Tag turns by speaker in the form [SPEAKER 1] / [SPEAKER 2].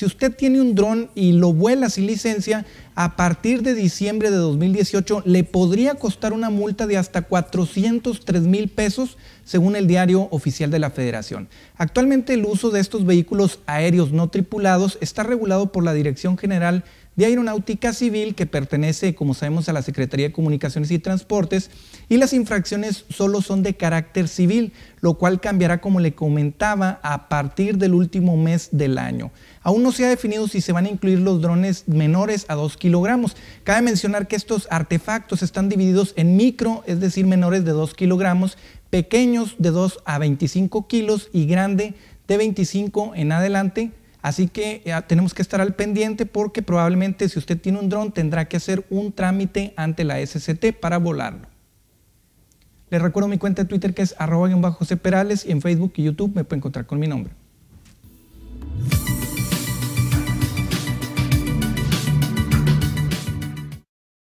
[SPEAKER 1] Si usted tiene un dron y lo vuela sin licencia, a partir de diciembre de 2018 le podría costar una multa de hasta 403 mil pesos, según el diario oficial de la Federación. Actualmente el uso de estos vehículos aéreos no tripulados está regulado por la Dirección General de Aeronáutica Civil, que pertenece, como sabemos, a la Secretaría de Comunicaciones y Transportes, y las infracciones solo son de carácter civil, lo cual cambiará, como le comentaba, a partir del último mes del año. Aún no se ha definido si se van a incluir los drones menores a 2 kilogramos. Cabe mencionar que estos artefactos están divididos en micro, es decir, menores de 2 kilogramos, pequeños de 2 a 25 kilos y grande de 25 en adelante Así que eh, tenemos que estar al pendiente porque probablemente si usted tiene un dron tendrá que hacer un trámite ante la SCT para volarlo. Les recuerdo mi cuenta de Twitter que es arroba José Perales y en Facebook y YouTube me pueden encontrar con mi nombre.